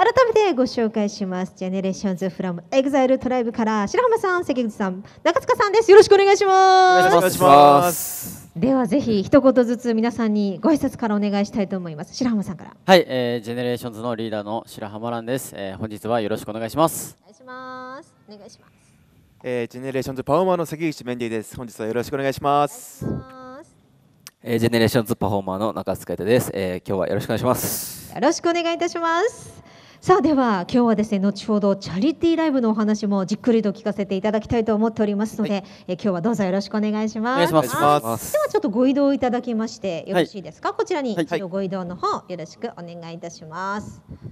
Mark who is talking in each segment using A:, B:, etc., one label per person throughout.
A: 改めてご紹介しますジェネレーションズフラムエグザイルトライブから白浜さん関口さん中塚さんですよろしくお願いしますお願いしますではぜひ一言ずつ皆さんにご挨拶からお願いしたいと思います白浜さんから
B: はい、えー、ジェネレーションズのリーダーの白浜蘭です、えー、本日はよろしくお願いしますお願いしますお願いしますえー、ジェ
C: ネレーションズパフォーマーの関口メンディです本日はよろしくお願いします
D: えー、ジェネレーションズパフォーマーの中塚です、えー、今日はよろしくお願いします
A: よろしくお願いいたしますさあでは今日はですね後ほどチャリティーライブのお話もじっくりと聞かせていただきたいと思っておりますので、はい、え今日はどうぞよろしくお願いします。お願いしますではちょっとご移動いただきましてよろしいですか、はい、こちらに一度ご移動の方よろしくお願いいたします。はい、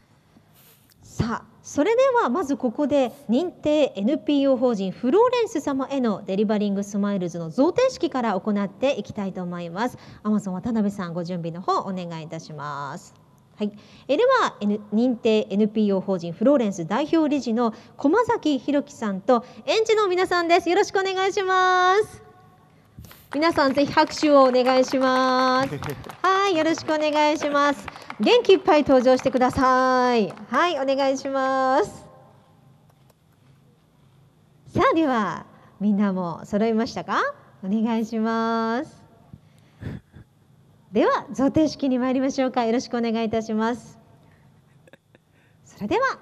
A: さあそれではまずここで認定 NPO 法人フローレンス様へのデリバリングスマイルズの贈呈式から行っていきたいと思います。アマゾン渡辺さんご準備の方お願いいたします。はい、えでは、N、認定 NPO 法人フローレンス代表理事の駒崎弘樹さんと園児の皆さんですよろしくお願いします皆さんぜひ拍手をお願いしますはいよろしくお願いします元気いっぱい登場してくださいはいお願いしますさあではみんなも揃いましたかお願いしますでは贈呈式に参りましょうかよろしくお願いいたしますそれでは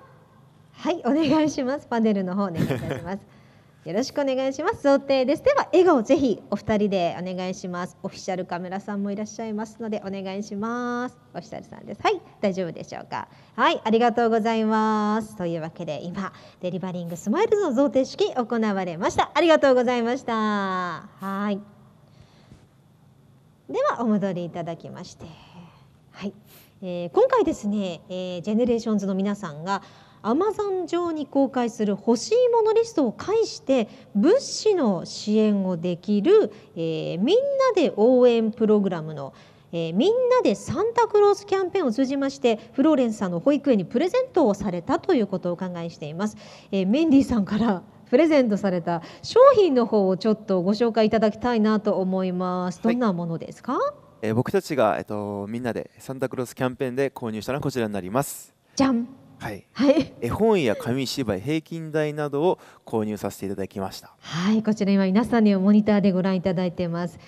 A: はいお願いしますパネルの方お願いいたしますよろしくお願いします贈呈ですでは笑顔ぜひお二人でお願いしますオフィシャルカメラさんもいらっしゃいますのでお願いしますオフィシャルさんですはい大丈夫でしょうかはいありがとうございますというわけで今デリバリングスマイルズの贈呈式行われましたありがとうございましたはいではお戻りいただきまして、はいえー、今回ですね、えー、ジェネレーションズの皆さんがアマゾン上に公開する欲しいものリストを介して物資の支援をできる、えー、みんなで応援プログラムのえー、みんなでサンタクロースキャンペーンを通じましてフローレンスさんの保育園にプレゼントをされたということをお考えしています、えー、メンディーさんからプレゼントされた商品の方をちょっとご紹介いただきたいなと思います。どんなものですか、はい、
C: えー、僕たちが、えっと、みんなでサンタクロースキャンペーンで購入したのはこちらになります。
A: じゃんはい、はい、
C: 絵本や紙芝居平均台などを購入させていただきました
A: はいこちら今皆さんにモニターでご覧いただいてます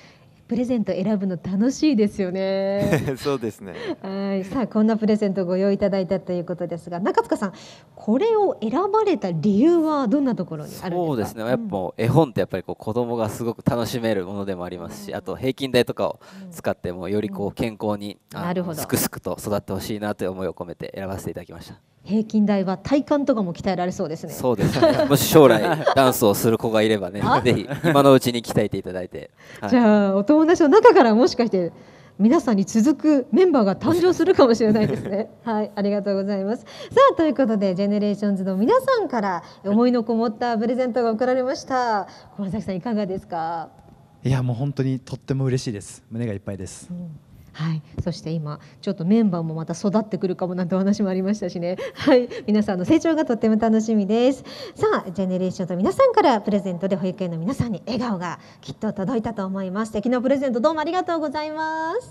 A: プレゼント選ぶの楽しいですよね。そうですね。はい、さあこんなプレゼントご用意いただいたということですが、中塚さん、これを選ばれた理由はどんなところにあるんですか。そうですね。やっぱ
D: 絵本ってやっぱりこう子供がすごく楽しめるものでもありますし、あと平均台とかを使ってもよりこう健康に、うん、なるほどすくすくと育ってほしいなという思いを込めて選ばせていただきました。
A: 平均台は体幹とかも鍛えられそうですね。そうですね。もし将来
D: ダンスをする子がいればね、ぜひ今のうちに鍛えていただいて。はい、じゃ
A: あお友達の中からもしかして皆さんに続くメンバーが誕生するかもしれないですね。はい、ありがとうございます。さあということでジェネレーションズの皆さんから思いのこもったプレゼントが送られました。小崎さんいかがですか。
B: いやもう本当にとっても嬉しいです。胸がいっぱいです。う
A: んはい、そして今ちょっとメンバーもまた育ってくるかもなんてお話もありましたしね、はい、皆さんの成長がとっても楽しみですさあジェネレーションと皆さんからプレゼントで保育園の皆さんに笑顔がきっと届いたと思います素敵なプレゼントどうもありがとうございます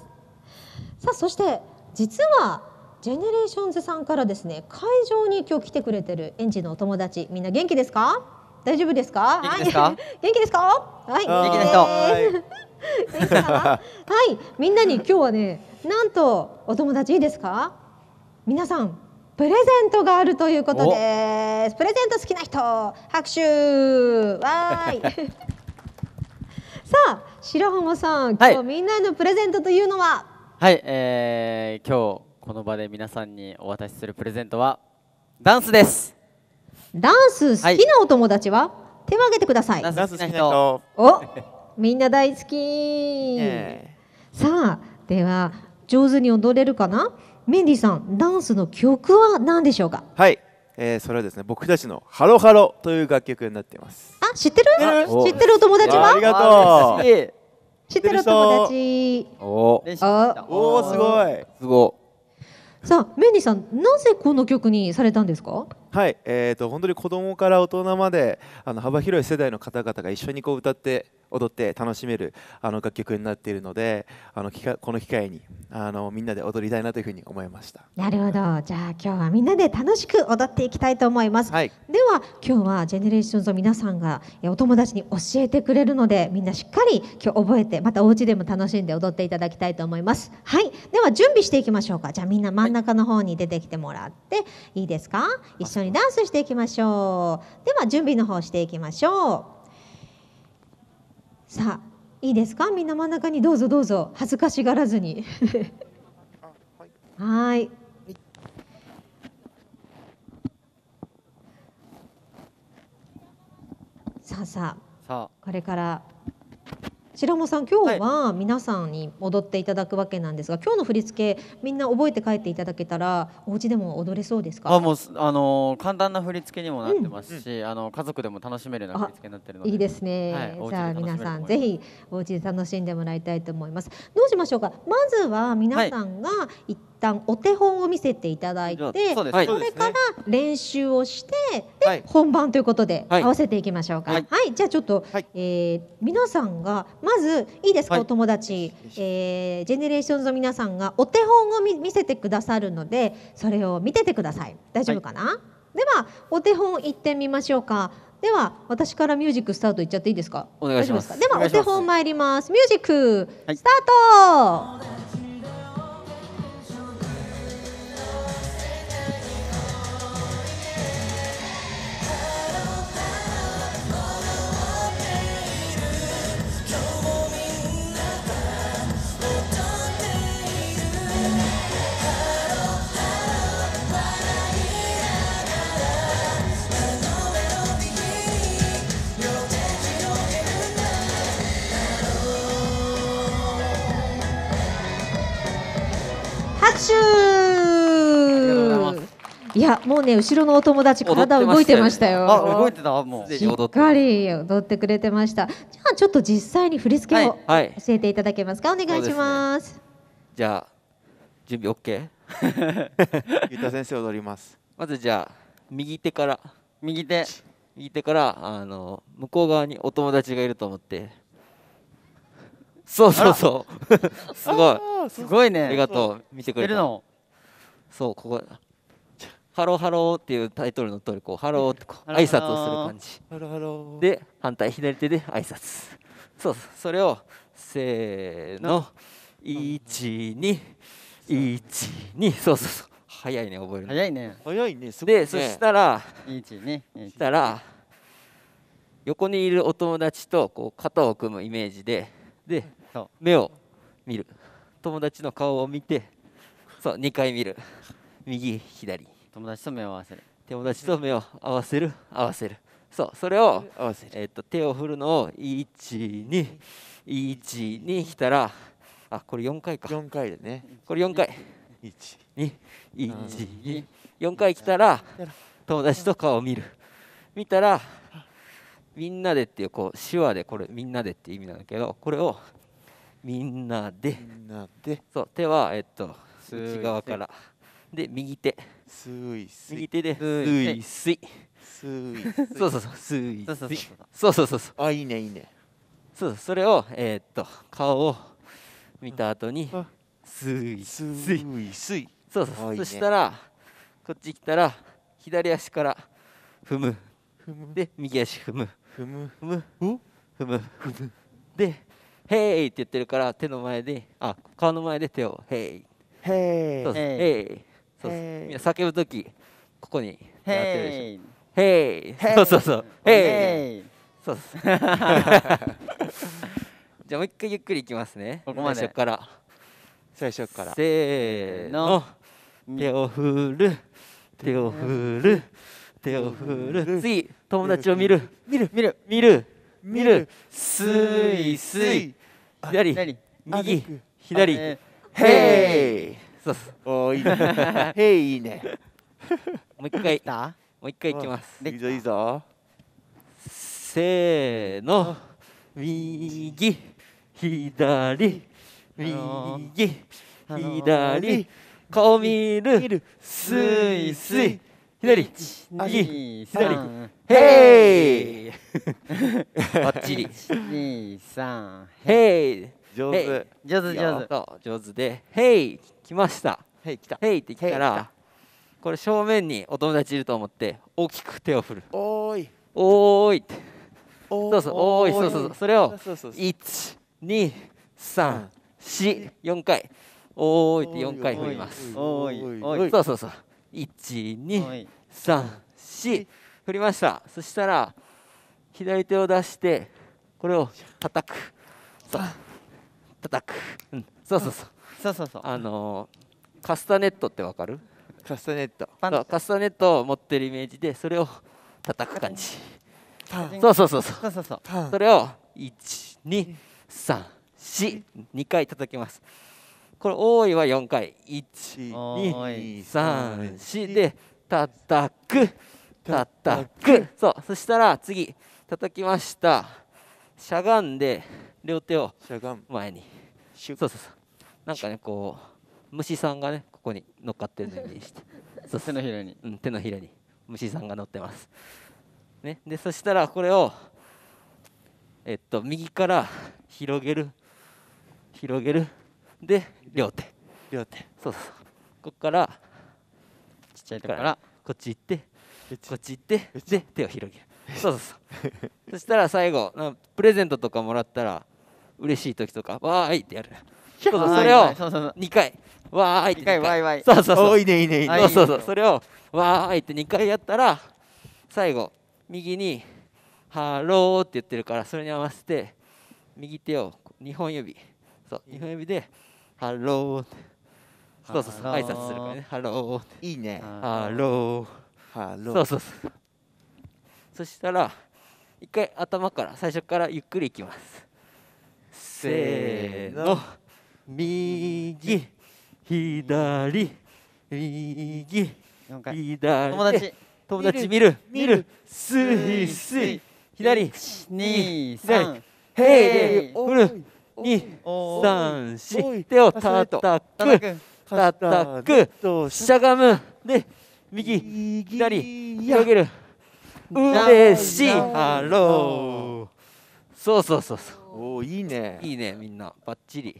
A: さあそして実はジェネレーションズさんからですね会場に今日来てくれてる園児のお友達みんな元気ですか大丈夫ですか元気ですか、はい、元気ですかはい、元気です
C: は
A: い、みんなに今日はね、なんとお友達いいですか？皆さんプレゼントがあるということです。プレゼント好きな人、拍手わーい。さあ、白浜さん、今日みんなのプレゼントというのは、
B: はい、はい、えー、今日この場で皆さんにお渡しするプレゼントは
A: ダンスです。ダンス好きなお友達は、はい、手を挙げてください。ダンス好きな人。お。みんな大好き、さあでは上手に踊れるかなメンディさんダンスの曲は何でしょうか
C: はいえー、それはですね僕たちの「ハロハロ」という楽曲になっています
A: あ知ってる知ってるお友達はありがとう知ってるお友達
D: お
C: お
A: すごいすごさあメンディさんなぜこの曲にされたんですか
C: はい、えーと、本当に子供から大人まであの幅広い世代の方々が一緒にこう歌って踊って楽しめるあの楽曲になっているのであのこの機会にあのみんなで踊りたいなというふうに思いました
A: なるほどじゃあ今日はみんなで楽しく踊っていきたいと思います、はい、では今日は GENERATIONS の皆さんがお友達に教えてくれるのでみんなしっかり今日覚えてまたお家でも楽しんで踊っていただきたいと思いますはいでは準備していきましょうかじゃあみんな真ん中の方に出てきてもらって、い、いですか一緒ににダンスしていきましょうでは準備の方していきましょうさあいいですかみんな真ん中にどうぞどうぞ恥ずかしがらずにはいさあさあこれから白間さん今日は皆さんに踊っていただくわけなんですが、はい、今日の振り付けみんな覚えて帰っていただけたらお家でも踊れそうですかあ
B: もうあの簡単な振り付けにもなってますし、うん、あの家族でも楽しめるような振り付けになってるのでいいです
A: ね、はい、じゃあ皆さんぜひお家で楽しんでもらいたいと思いますどうしましょうかまずは皆さんが行っ旦お手本を見せていただいてそれから練習をしてで、本番ということで合わせていきましょうかはい、じゃあちょっと、はえ皆さんがまずいいですか、お友達、えー、ジェネレーションズの皆さんがお手本を見せてくださるのでそれを見ててください大丈夫かな、ではお手本いってみましょうかでは私からミュージックスタートいっちゃっていいですかお願いしますではお手本参りますミュージック、スタートやもうね後ろのお友達体動いてましたよ。あ動いて
B: たもう。しっか
A: り踊ってくれてました。じゃあちょっと実際に振り付けを教えていただけますか、はいはい、お願いします。すね、
D: じゃあ準備 OK? ゆた先生踊ります。まずじゃあ右手から右手右手からあの向こう側にお友達がいると思って。そうそうそう。すごい。すごいね。ありがとう。見てくれた。そうここ。ハローハローっていうタイトルの通りこハローってこう 挨拶をする感じで反対左手で挨拶そうそれをせーの1212そうそうそう早いね覚える早いね早いねすごいでそしたら12したら横にいるお友達とこう肩を組むイメージでで目を見る友達の顔を見てそう2回見る右左友達と目を合わせる友達と目を合わせる合わせるそうそれを合わせる、えっと手を振るのを1212したらあこれ4回か4回でねこれ4回12124回来たら友達と顔を見る見たらみんなでっていうこう手話でこれみんなでっていう意味なんだけどこれをみんなでそう手はえっと内側からで右手すいすい。右手で、すいすい。すいすい。そうそうそう、すいすい。そうそうそうそう。あ、いいね、いいね。そうそれを、えー、っと、顔を見た後に、すいすい。すいそうそうそう。そしたら、こっち来たら、左足から踏む。踏むで、右足踏む。踏む。踏む。踏む。踏む。で、へいって言ってるから、手の前で、あ、顔の前で手を、へい。へい。そうへい。そうみんな叫ぶ時ここにやってるでしょへいそうそうそうへいそうす じゃあもう一回ゆっくりいきますねここまで最初から最初からせーの手を振る手を振る手を振る次友達を見る見る見る見る見るすいすい左右左へいそうっすおいいねへいいいねもう一回もう一回いきますいいぞいいぞせーの右左右、あのー、左顔見るスイスイ左右左へいバッチリ23へい上手上手上手上手でへい来ましたへい来たへいって来たらこれ正面にお友達いると思って大きく手を振るおーいおーいってそうそうおーいそうそうそうそれを1234回おーいって4回振りますおーいおーいそうそうそう1234振りましたそしたら左手を出してこれを叩くそ叩く、うん、そうそうそうそうそうそうあのカスタネットってわかるカスタネットカスタネットを持ってるイメージでそれを叩く感じそうそうそうそうそうそうそれを1234 2回叩きますこれ多いは4回1234で叩く叩くそうそしたら次叩きましたしゃがんで両手を前にそうそうそうなんかねこう虫さんがねここに乗っかってるのにして そう手のひらに、うん、手のひらに虫さんが乗ってます、ね、でそしたらこれをえっと右から広げる広げるで両手両手そうそうここからちっちゃいところからこっち行ってこっち行ってで手を広げるそうそうそうそしたら最後プレゼントとかもらったら嬉しい時とか「わーい!」ってやるそうそうそれを二回わーいって回わいわいそうそうそういいねいいねいいねそうそうそうそれをわーいって二回やったら最後右にハローって言ってるからそれに合わせて右手を二本指そう二本指でハローそうそうそう挨拶するからねハローいいねハローハローそうそうそうそしたら一回頭から最初からゆっくりいきますせーの右左右左友達友達見る見るすいすい左二三へい振る二三四手を叩く叩くしゃがむで右左広げる嬉しいハローそうそうそうそうおおいいねいいねみんなばっちり。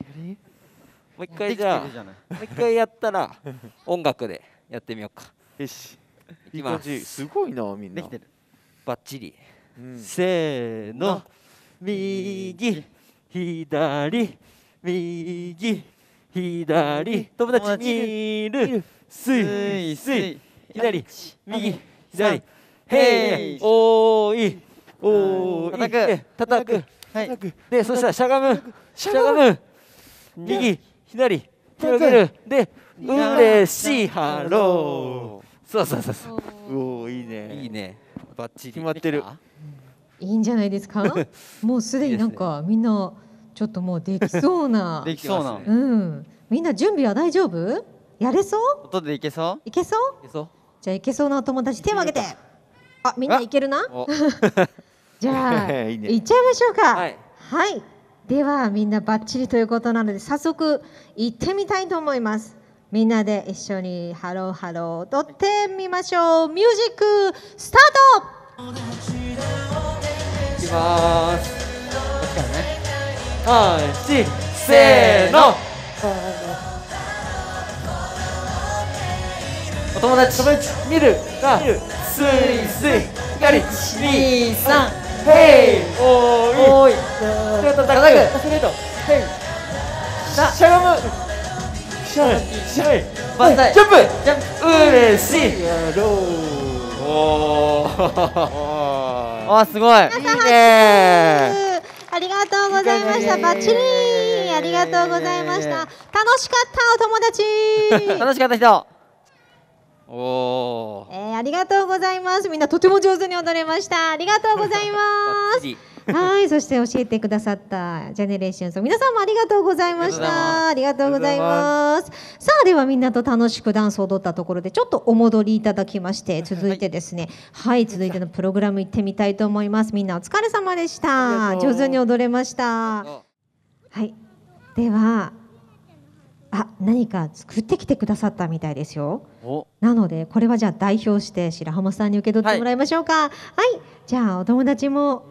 D: もう一回じゃあもう一回やったら音楽でやってみようかよしいきますすごいなみんなできてるバッチリ、うん、せーの右左右左友達にいるスイスイ左右左へいおーいおーい叩く叩く叩くでそしたらしゃがむしゃがむ右左
A: 広げるで嬉しいハロ
D: ーそうそうそうそうおおいいねいいねバッチリ決まってる
A: いいんじゃないですか もうすでになんかみんなちょっともうできそうな できそうな、うんみんな準備は大丈夫やれそう
B: 音でいけそういけそう
A: じゃあいけそうな友達手を挙げてあみんないけるな じゃあいっちゃいましょうかはい、はいではみんなバッチリということなので早速行ってみたいと思いますみんなで一緒にハローハローとってみましょうミュージックスタートいきま
D: すねせーのお友達見るがスイスイ光23ヘイおーいおーい手をくヘイしゃがむしゃいしゃいジャンプジャンプしいやろう おーおーすごいい
C: いね
A: ありがとうございましたバッチリありがとうございました楽しかったお友達 楽しかった人
D: お
A: えー、ありがとうございます。みんなとても上手に踊れました。ありがとうございます。はい、そして教えてくださったジェネレーションズ皆さんもありがとうございました。ありがとうございます。さあではみんなと楽しくダンスを踊ったところでちょっとお戻りいただきまして続いてですね、はい、はい、続いてのプログラム行ってみたいと思います。みんなお疲れ様でした。上手に踊れました。はい、では。あ何か作ってきてくださったみたいですよなのでこれはじゃあ代表して白浜さんに受け取ってもらいましょうかはい、はい、じゃあお友達も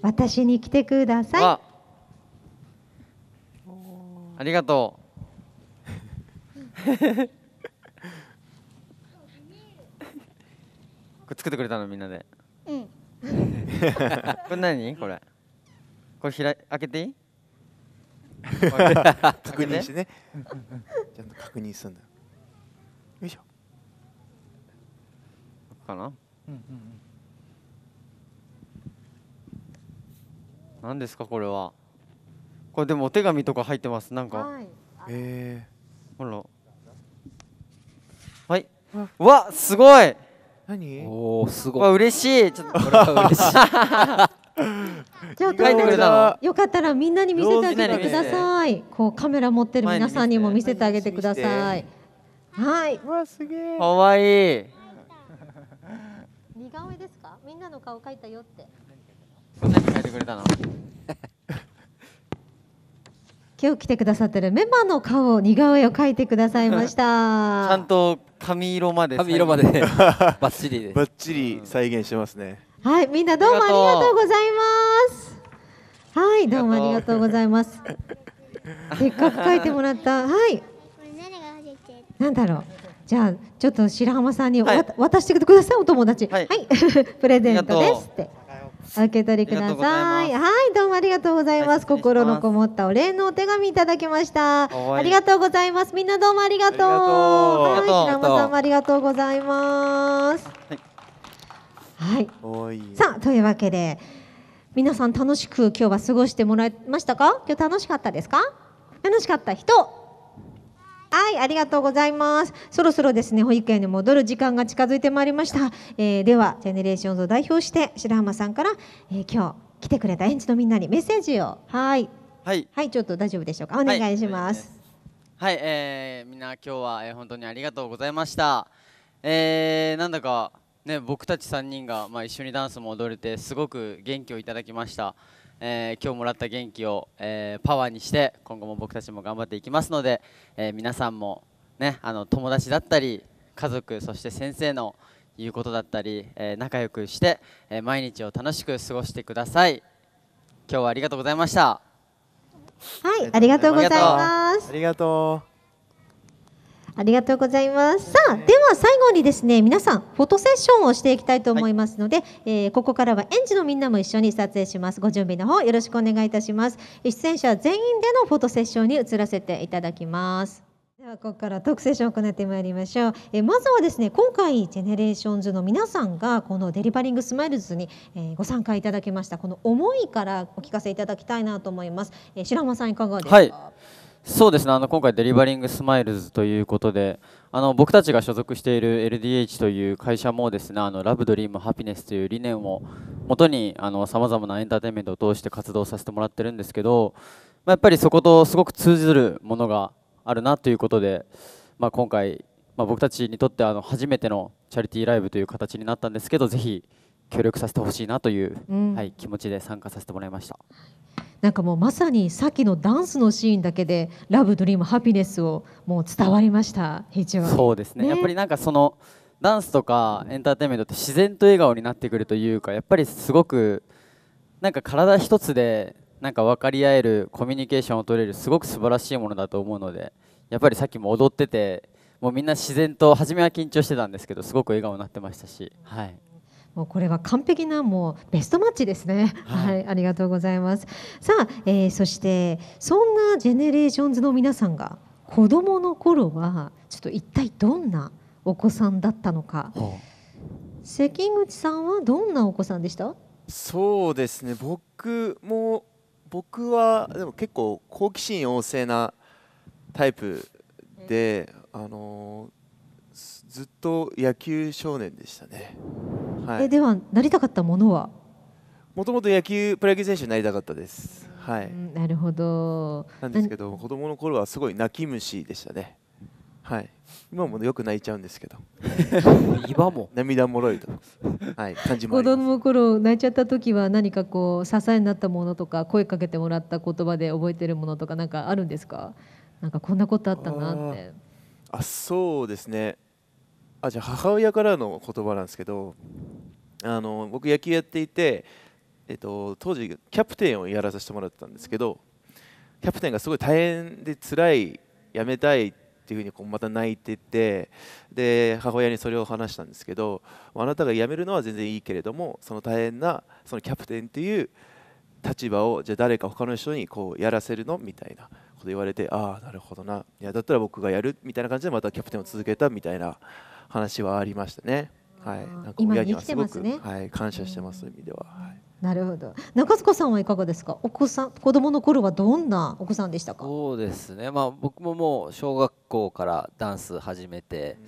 A: 私に来てください
B: ありがとう これ作ってくれたのみんなでうん これ何これこれ開開けていい 確認してね
C: ちゃんと確認するんだよよいしょかなうんうんうん
B: 何ですかこれはこれでもお手紙とか入ってますなんかはいえほらはいわすごい
D: 何おおすごい嬉しいちょっとこれは嬉しい じゃあ書いてくれた
A: よかったらみんなに見せてあげてくださいこうカメラ持ってる皆さんにも見せてあげてくださいはいわすげえかわいい似顔絵ですかみんなの顔描いたよってそんなに書いてくれたの 今日来てくださってるメンバーの顔を似顔絵を描いてくださいました
D: ちゃんと髪色まで髪色まで バッチリバッチリ再現してますね、
A: はい、みんなどうもありがとうございます。はい、どうもありがとうございます。せっかく書いてもらった。はい。なんだろう。じゃあちょっと白浜さんに、はい、渡してくださいお友達。はい、はい、プレゼントですって。お受け取りください。はい、どうもありがとうございます。はい、心のこもったお礼のお手紙いただきました。ありがとうございます。みんなどうもありがとう。とうはい、白浜さんもありがとうございます。
C: はい、さあ
A: というわけで皆さん楽しく今日は過ごしてもらいましたか今日楽しかったですか楽しかった人はいありがとうございますそろそろですね保育園に戻る時間が近づいてまいりました、えー、ではジェネレーションズを代表して白浜さんから、えー、今日来てくれた園児のみんなにメッセージをはいはいはいちょっと大丈夫でしょうかお願いします、は
B: いはい、えー、みんな今日は、えー、本当にありがとうございました。えー、なんだかね、僕たち3人が、まあ、一緒にダンスも踊れてすごく元気をいただきました、えー、今日もらった元気を、えー、パワーにして今後も僕たちも頑張っていきますので、えー、皆さんも、ね、あの友達だったり家族そして先生の言うことだったり、え仲良くして、え毎日を楽しく過ごしてください今日はありがとうございましたは
A: いありがとうございます
B: ありがとう
A: ありがとうございます。さあ、では最後にですね、皆さん、フォトセッションをしていきたいと思いますので、はい、えー、ここからは園児のみんなも一緒に撮影します。ご準備の方、よろしくお願いいたします。出演者全員でのフォトセッションに移らせていただきます。ではここからトークセッションを行ってまいりましょうえまずはですね今回ジェネレーションズの皆さんがこのデリバリングスマイルズに、えご参加いただきましたこの思いからお聞かせいただきたいなと思います、え白間さんいかがですか、はい
B: そうですねあの今回、デリバリングスマイルズということであの僕たちが所属している LDH という会社もですねあのラブ、ドリーム、ハピネスという理念をもとにさまざまなエンターテインメントを通して活動させてもらってるんですけど、まあ、やっぱりそことすごく通ずるものがあるなということで、まあ、今回、まあ、僕たちにとってあの初めてのチャリティーライブという形になったんですけどぜひ協力させてほしいなという、うん、はい、気持ちで参加させてもらいまし
A: た。なんかもうまさにさっきのダンスのシーンだけで「ラブドリームハピネスをもう伝わりましたそうですね、ね、やっぱりな
B: んかそのダンスとかエンターテインメントって自然と笑顔になってくるというかやっぱりすごくなんか体一つでなんか分かり合えるコミュニケーションを取れるすごく素晴らしいものだと思うのでやっぱりさっきも踊っててもうみんな自然と初めは緊張してたんですけどすごく笑顔になってましたし、はい、
A: もうこれは完璧なもうベストマッチですね。はい、はい、ありがとうございます。さあ、えー、そしてそんなジェネレーションズの皆さんが子供の頃はちょっと一体どんなお子さんだったのか。関口さんはどんなお子さんでした？
C: そうですね。僕も僕はでも結構好奇心旺盛なタイプで、あのーずっと野球少年でしたね、はい、えで
A: はなりたかったものは
C: もともと野球プロ野球選手になりたかったですはい
A: なるほど
C: なんですけど子供の頃はすごい泣き虫でしたねはい今もよく泣いちゃうんですけど 今も涙もろいと、はい、感じも子供
A: の頃泣いちゃった時は何かこう支えになったものとか声かけてもらった言葉で覚えてるものとか何かあるんですかなんかこんなことあったなって
C: あそうですねあじゃあ母親からの言葉なんですけどあの僕野球やっていて、えっと、当時キャプテンをやらさせてもらってたんですけどキャプテンがすごい大変で辛い辞めたいっていうふうにこうまた泣いててで母親にそれを話したんですけどあなたが辞めるのは全然いいけれどもその大変なそのキャプテンっていう立場をじゃあ誰か他の人にこうやらせるのみたいなこと言われてああなるほどないやだったら僕がやるみたいな感じでまたキャプテンを続けたみたいな話はありましたね。はい、な
D: んか
A: 親にはすごく、ね、
D: はい、感謝してます、うい意味では。はい、
A: なるほど。中塚さんはいかがですか。お子さん、子供の頃はどんなお子さんでしたか。
D: そうですね。まあ、僕ももう小学校からダンス始めて。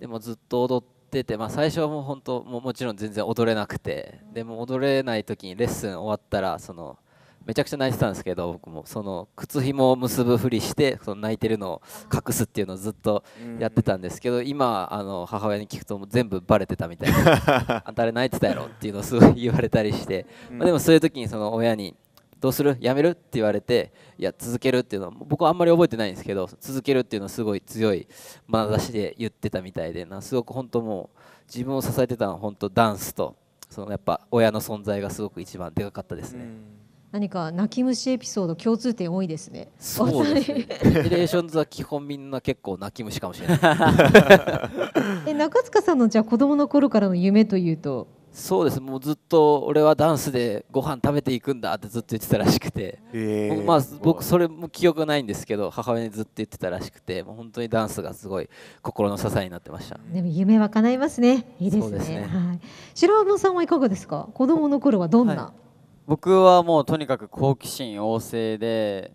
D: でもずっと踊ってて、まあ、最初はもう本当、ももちろん全然踊れなくて。でも踊れない時にレッスン終わったら、その。めちゃくちゃ泣いてたんですけど僕もその靴紐を結ぶふりしてその泣いてるのを隠すっていうのをずっとやってたんですけど今あの母親に聞くと全部バレてたみたいな あんたあれ泣いてたやろっていうのをすごい言われたりして、まあ、でもそういう時にその親にどうするやめるって言われていや続けるっていうのは僕はあんまり覚えてないんですけど続けるっていうのはすごい強い眼差しで言ってたみたいでなすごく本当もう自分を支えてたのは本当ダンスとそのやっぱ親の存在がすごく一番でかかったですね。
A: 何か泣き虫エピソード共通点多いですね。そうですね。レー
D: ションズは基本みんな結構泣き虫かもしれない。
A: え中塚さんのじゃあ子供の頃からの夢というと。そうです
D: もうずっと俺はダンスでご飯食べていくんだってずっと言ってたらしくて、えー、まあ、僕それも記憶ないんですけど母親にずっと言ってたらしくてもう本当にダンスがすごい心の支えになってました
A: でも夢は叶いますねいいですね、ね、はい、白浜さんはいかがですか子供の頃はどんな、はい
D: 僕はもうとに
B: かく好奇心旺盛で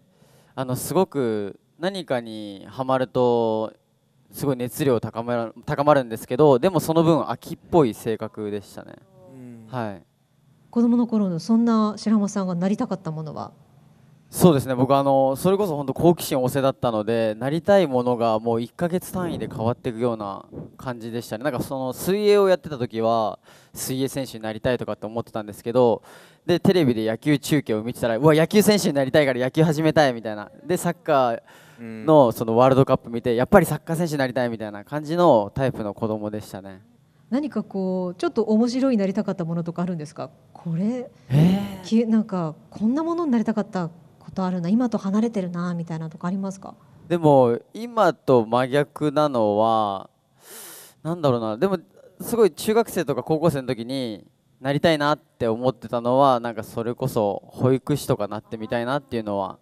B: あのすごく何かにはまるとすごい熱量高まる高まるんですけどでもその分秋っぽい性格でしたね、はい
A: 子供の頃のそんな白浜さんがなりたかったものは
B: そうですね僕あのそれこそ本当好奇心旺盛だったのでなりたいものがもう1ヶ月単位で変わっていくような感じでしたねなんかその水泳をやってた時は水泳選手になりたいとかって思ってたんですけどでテレビで野球中継を見てたらうわ野球選手になりたいから野球始めたいみたいなでサッカーのそのワールドカップ見てやっぱりサッカー選手になりたいみたいな感じのタイプの子供でしたね
A: 何かこうちょっと面白いなりたかったものとかあるんですかこれ、えー、なんかこんなものになりたかったことあるな今と離れてるなみたいなとかありますか
B: でも今と真逆なのはなんだろうなでもすごい中学生とか高校生の時になりたいなって思ってたのはなんかそれこそ保育士とかなってみたいなっていうのは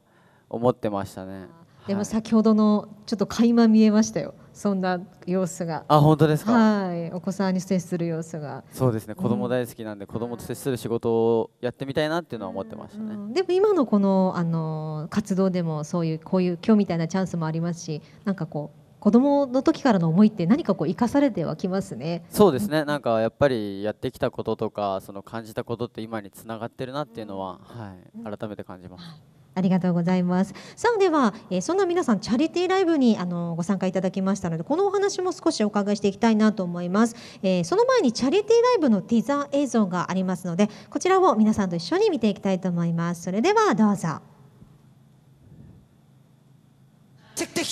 B: 思ってましたね
A: でも先ほどのちょっと垣間見えましたよそんな様子があ本当ですかはいお子さんに接する様子がそうで
B: すね子供大好きなんで、うん、子供と接する仕事をやってみたいなっていうのは思ってましたね、う
A: んでも今のこのあの活動でもそういうこういう今日みたいなチャンスもありますしなんかこう子供の時からの思いって何かこう生かされてはきますね。
B: そうですね。なんかやっぱりやってきたこととかその感じたことって今に繋がってるなっていうのは、はい、改めて感じます。
A: ありがとうございます。さあでは、えそんな皆さんチャリティーライブにあのご参加いただきましたのでこのお話も少しお伺いしていきたいなと思います、えー、その前にチャリティーライブのティザー映像がありますのでこちらを皆さんと一緒に見ていきたいと思います。それではどうぞ。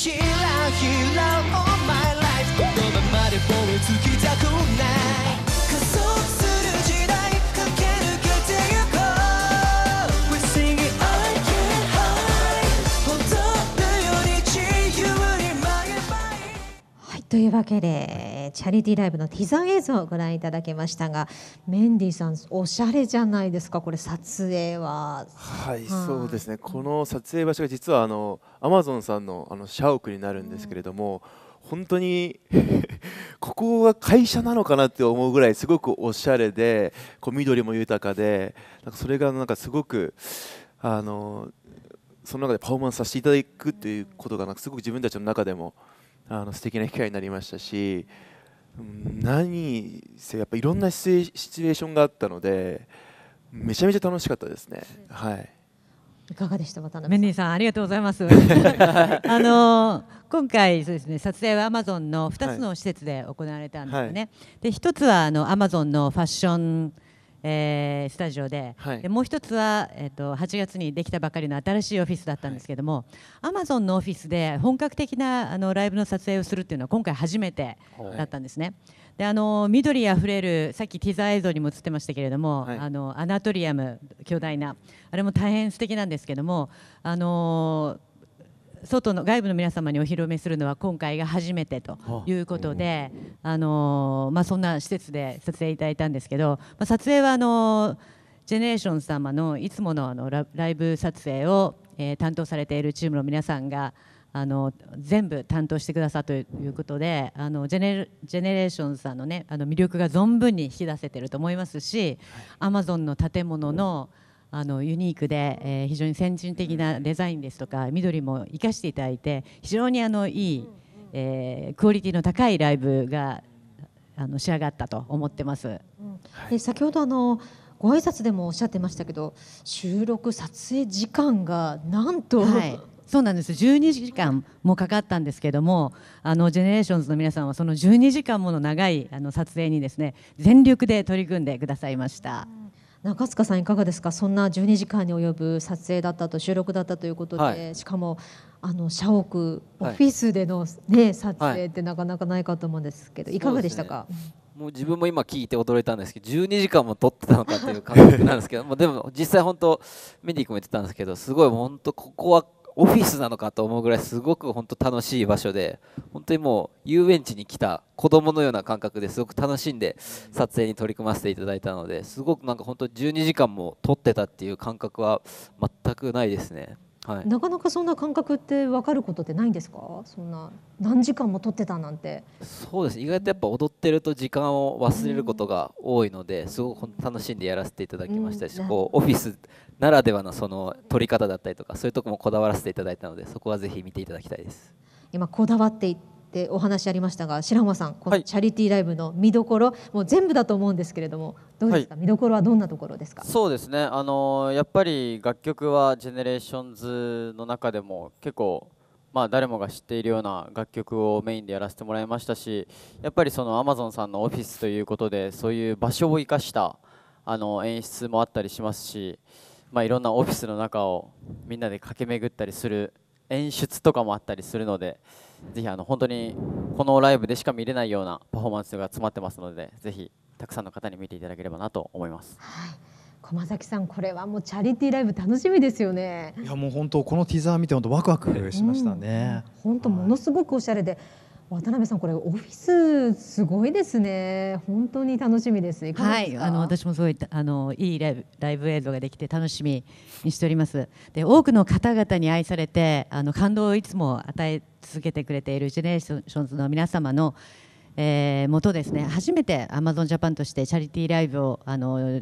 C: chill out, chill out all my life 心まで燃え尽きたくない
A: というわけでチャリティーライブのティザー映像をご覧いただきましたがメンディーさんおしゃれじゃないですかこれ撮影はは
C: い、そうですねこの撮影場所が実はあのアマゾンさんのあの社屋になるんですけれども、うん、本当に ここが会社なのかなって思うぐらいすごくおしゃれでこう緑も豊かでなんかそれがなんかすごくあのその中でパフォーマンスさせていただくっていうことがなんかすごく自分たちの中でも、うんあの素敵な機会になりましたし何せやっぱいろんなシチュエーションがあったのでめちゃめちゃ楽しかったですね。はい、
E: いかがでした渡辺メンディーさんありがとうございます。あの今回そうですね撮影はアマゾンの2つの施設で行われたんですね。はい、で1つはあのアマゾンのファッションえー、スタジオではい、でもう一つは、えーと、と8月にできたばかりの新しいオフィスだったんですけども、はい、a m a z のオフィスで本格的なあのライブの撮影をするっていうのは今回初めてだったんですね。はい、であの緑あふれるさっきティザー映像にも映ってましたけれども、はい、あのアナトリアム巨大なあれも大変素敵なんですけどもあのー外の外部の皆様にお披露目するのは今回が初めてということで、あのまあ、そんな施設で撮影いただいたんですけど、まあ、撮影はあのジェネレーション様のいつものあのライブ撮影を、えー、担当されているチームの皆さんがあの全部担当してくださったということであのジェネジェネレーションさんの,、ね、あの魅力が存分に引き出せてると思いますし、はい、アマゾンの建物の、うんあのユニークで、えー、非常に先進的なデザインですとか緑も生かしていただいて非常にあのいい、えー、クオリティの高いライブがあの仕上がったと思ってます。
A: うん先ほどあのご挨拶でもおっしゃってましたけど収録撮影時間がなんと、はい、
E: そうなんです12時間もかかったんですけどもあのジェネレーションズの皆さんはその12時間もの長いあの撮影にですね全力で取り組んでくださいました。中塚さんいかがですかそんな12時間に及ぶ
A: 撮影だったと収録だったということで、はい、しかもあの社屋オフィスでのね、はい、撮影ってなかなかないかと思うんですけど、はい、いかがでしたか、ね、
D: もう自分も今聞いて驚いたんですけど12時間も撮ってたのかという感覚なんですけど でも実際本当メディく君も言ってたんですけどすごい本当ここはオフィスなのかと思うぐらいすごく本当楽しい場所で本当にもう遊園地に来た子供のような感覚ですごく楽しんで撮影に取り組ませていただいたのですごくなんか本当12時間も撮ってたっていう感覚は全くないですね。はい、な
A: かなかそんな感覚って分かることってないんですかそんな何時間も撮ってたなんて
D: そうです意外とやっぱ踊ってると時間を忘れることが多いので、うん、すごく楽しんでやらせていただきましたし、うん、こうオフィスならではのその撮り方だったりとかそういうとこもこだわらせていただいたのでそこはぜひ見ていただきたいです
A: 今こだわってでお話ありましたが白浜さんこのチャリティーライブの見どころ、はい、もう全部だと思うんですけれどもどうですか、はい、見どころはどんなところですか
B: そうですねあのやっぱり楽曲は GENERATIONS の中でも結構まあ、誰もが知っているような楽曲をメインでやらせてもらいましたしやっぱりその Amazon さんのオフィスということでそういう場所を生かしたあの演出もあったりしますし、まあ、いろんなオフィスの中をみんなで駆け巡ったりする演出とかもあったりするので。ぜひあの本当にこのライブでしか見れないようなパフォーマンスが詰まってますのでぜひたくさんの方に見ていただければなと思います。はい
A: 駒崎さんこれはもうチャリティーライブ楽しみですよね
B: いやもう本当このティザー見て本当ワクワクしましたね、
A: うん、本当ものすごくおしゃれで、はい渡辺さんこれオフィスすごいですね本当に楽しみ
E: ですいかがですか、はい、あの私もすごいあのいいライブライブ映像ができて楽しみにしておりますで多くの方々に愛されてあの感動をいつも与え続けてくれているジェネレーションズの皆様のえー、元ですね初めてアマゾンジャパンとしてチャリティーライブをあの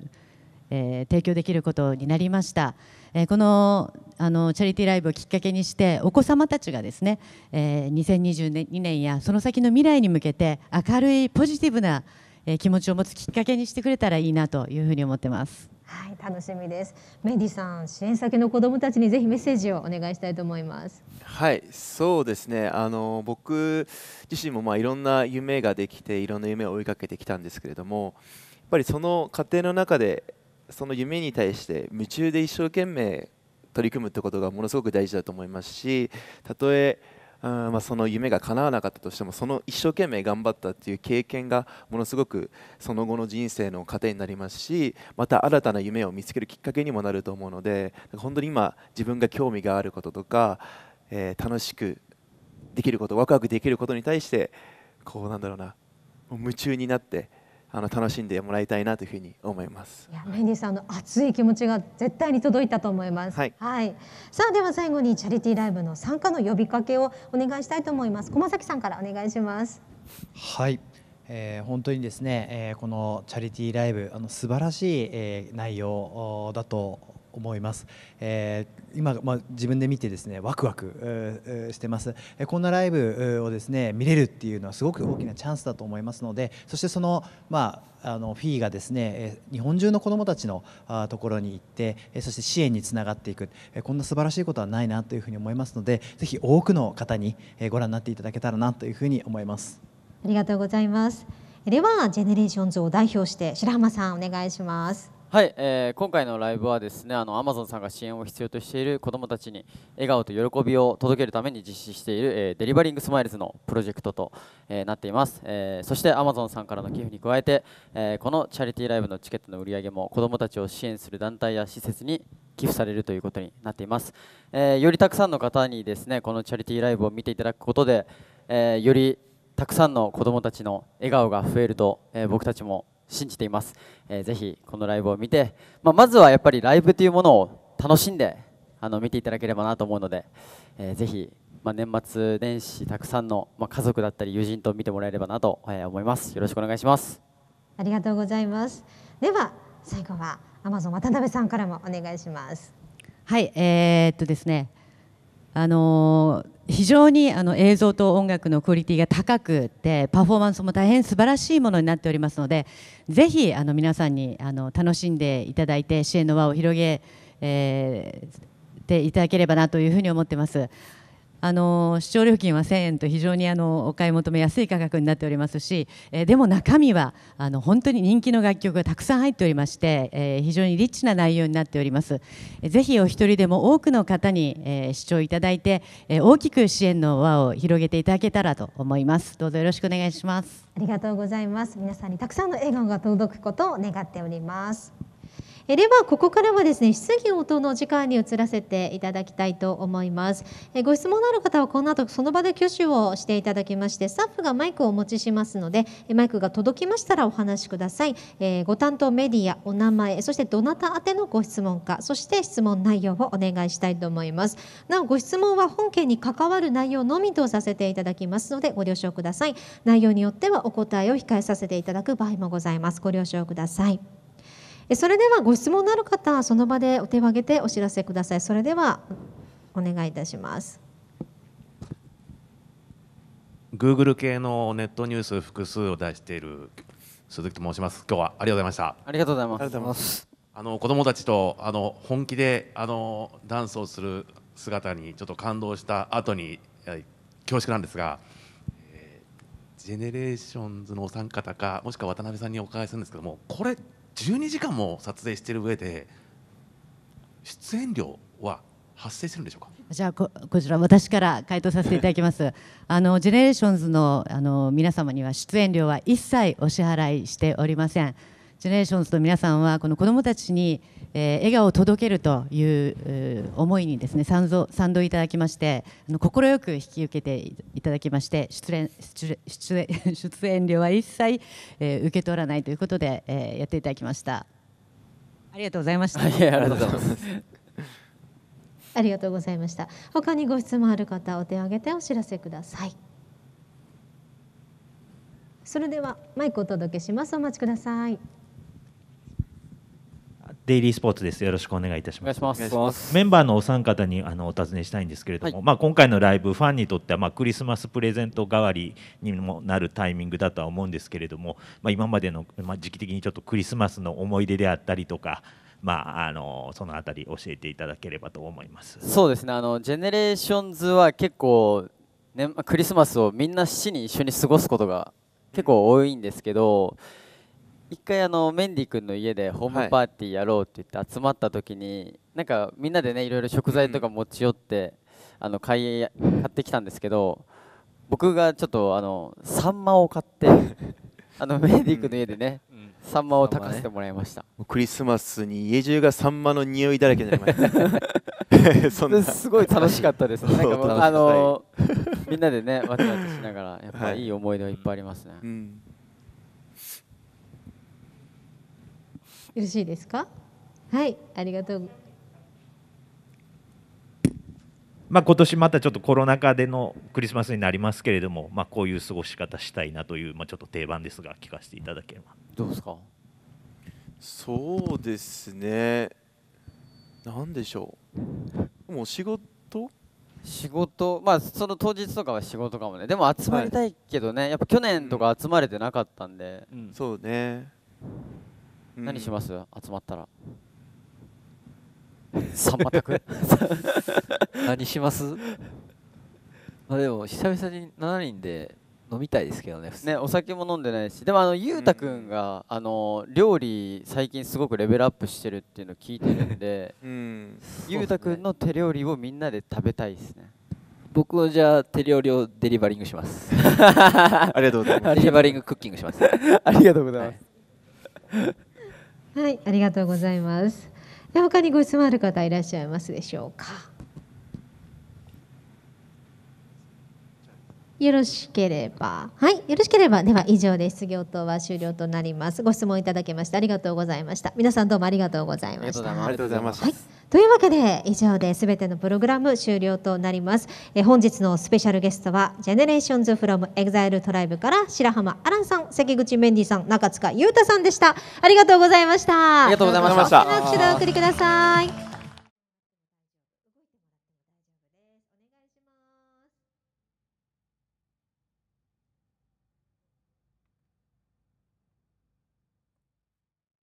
E: えー、提供できることになりました、えー、このあのチャリティーライブをきっかけにしてお子様たちがですね、えー、2022年やその先の未来に向けて明るいポジティブな、えー、気持ちを持つきっかけにしてくれたらいいなというふうに思ってます。
A: はい、楽しみです。メディさん、支援先の子どもたちにぜひメッセージをお願いしたいと思います。
E: はい、そうですね。あの
C: 僕自身もまあいろんな夢ができて、いろんな夢を追いかけてきたんですけれども、やっぱりその過程の中でその夢に対して夢中で一生懸命取り組むってことがものすごく大事だと思いますしたとえあまあ、その夢が叶わなかったとしてもその一生懸命頑張ったっていう経験がものすごくその後の人生の糧になりますしまた新たな夢を見つけるきっかけにもなると思うので本当に今自分が興味があることとか、えー、楽しくできることワクワクできることに対してこうなんだろうな夢中になってあの楽しんでもらいたいなというふうに思います。い
A: や、メレニーさんの熱い気持ちが絶対に届いたと思います。はい、はい。さあでは最後にチャリティーライブの参加の呼びかけをお願いしたいと思います。駒崎さんからお願いします。
B: はい。えー、本当にですね、えー、このチャリティーライブあの素晴らしい、えー、内容だと思います、えー、今、まあ、自分で見てですねワクワクしてますえこんなライブをですね見れるっていうのはすごく大きなチャンスだと思いますのでそしてその,、まあ、あのフィーがですね日本中の子どもたちのところに行ってそして支援につながってい
C: くえこんな素晴らしいことはないなというふうに思いますのでぜひ多くの方にご覧になっていただけたらなというふうに思います
A: ありがとうございますではジェネレーションズを代表して白浜さんお願いします
B: はい、えー、今回のライブはですねあの Amazon さんが支援を必要としている子どもたちに笑顔と喜びを届けるために実施している、えー、デリバリングスマイルズのプロジェクトと、えー、なっています、えー、そして Amazon さんからの寄付に加えて、えー、このチャリティーライブのチケットの売り上げも子どもたちを支援する団体や施設に寄付されるということになっています、えー、よりたくさんの方にですねこのチャリティーライブを見ていただくことで、えー、よりたくさんの子どもたちの笑顔が増えると、えー、僕たちも信じています、えー、ぜひこのライブを見て、まあ、まずはやっぱりライブというものを楽しんであの見ていただければなと思うので、えー、ぜひ、まあ、年末年始たくさんの、まあ、家族だったり友人と見てもらえればなと、え思いますよろしくお願いします
A: ありがとうございますでは最後は Amazon 渡辺さんからもお願いします
E: はいえー、っとですねあの非常にあの映像と音楽のクオリティが高くてパフォーマンスも大変素晴らしいものになっておりますのでぜひあの皆さんにあの楽しんでいただいて支援の輪を広げ、えー、ていただければなというふうに思ってます。あの視聴料金は1000円と非常にあのお買い求めやすい価格になっておりますし、えでも中身はあの本当に人気の楽曲がたくさん入っておりまして、え非常にリッチな内容になっております、えぜひお一人でも多くの方に、え視聴いただいて、え大きく支援の輪を広げていただけたらと思いますどうぞよろしくお願いします
A: ありがとうございます皆さんにたくさんの笑顔が届くことを願っておりますえではここからはですね質疑応答の時間に移らせていただきたいと思いますえご質問のある方はこの後その場で挙手をしていただきましてスタッフがマイクをお持ちしますのでマイクが届きましたらお話しください、えご担当メディアお名前そしてどなた宛てのご質問かそして質問内容をお願いしたいと思いますなおご質問は本件に関わる内容のみとさせていただきますのでご了承ください内容によってはお答えを控えさせていただく場合もございますご了承くださいそれではご質問のある方その場でお手を挙げてお知らせくださいそれではお願いいたします
C: Google 系のネットニュース複数を出している鈴木と申します今日はありがとうございましたありがとうございますあの子供たちとあの本気であのダンスをする姿にちょっと感動した後に恐縮なんですが、えー、ジェネレーションズのお三方かもしくは渡辺さんにお伺いするんですけどもこれ12時間も撮影している上で出演料は発生するんでしょうか
E: じゃあこちら私から回答させていただきます あのジェネレーションズのあの皆様には出演料は一切お支払いしておりませんジェネレーションズの皆さんはこの子どもたちに、え笑顔を届けるという思いにですね賛同賛同いただきまして快く引き受けていただきまして出演出演出演料は一切、え受け取らないということで、えやっていただきましたありがとうございました。ありがとうございます
A: ありがとうございました。他にご質問ある方、お手を挙げてお知らせください。それではマイクをお届けします。お待ちください。
D: デイリースポーツです。よろしくお願いいたします。ますメンバーのお三方にあのお尋ねしたいんですけれども、はい、まあ今回のライブファンにとってはまあクリスマスプレゼント代わりにもなるタイミングだとは思うんですけれども、まあ今までのまあ時期的にちょっとクリスマスの思い出であったりとか。まあ、あのそのあたり教えていただければと思いますそ
B: うですねあのジェネレーションズは結構、ね、クリスマスをみんな死に一緒に過ごすことが結構多いんですけど、うん一回あのメンディ君の家でホームパーティーやろうって言って集まった時に、なんかみんなでねいろいろ食材とか持ち寄って、あの買い買ってきたんですけど僕がちょっとあのサンマを買って あのメンディ君の家でね、サンマ
C: を炊かせてもらいました、ね、クリスマスに家中がサンマの匂いだらけになりました すごい楽しかったですね なんかあのみんなでねわちゃわちゃしながらやっぱりいい
B: 思い出がいっぱいありますね、はいう
C: ん
A: よろしいですかはいありがとう
C: まあ、今年またちょっとコロナ禍でのクリスマスになりますけれども、
D: まあ、こういう過ごし方したいなという、まあ、ちょっと定番ですが聞かせていただければどうですか
C: そうですね何でしょ
B: うもう仕事仕事まあその当日とかは仕事かもねでも集まりたいけどね、はい、やっぱ去年とか集まれてなかったんで、うんうん、そうね
D: うん何します集まったら また択 何しますまあでも久々に7人
B: で飲みたいですけどねねお酒も飲んでないしでもあのゆうたくんが、あの料理最近すごくレベルアップしてるっていうのを聞いてるんで裕太 ゆうたくんの手料理をみんなで食べたいですね僕はじゃあ手料理をデリバリングしますありがとうございますデリバリングクッキングしますありがとうございます、
A: はい、ありがとうございます。他にご質問ある方いらっしゃいますでしょうか。よろしければ。はい。よろしければ。では以上で質疑応答は終了となります。ご質問いただきましてありがとうございました。皆さんどうもありがとうございました。ありがとうございました。はい。というわけで以上ですべてのプログラム終了となります。え本日のスペシャルゲストはジェネレーションズフロムエグザイルトライブから白浜アランさん、関口メンディさん、中塚裕太さんでした。ありがとうございました。ありがとうございました。拍手でお送りください。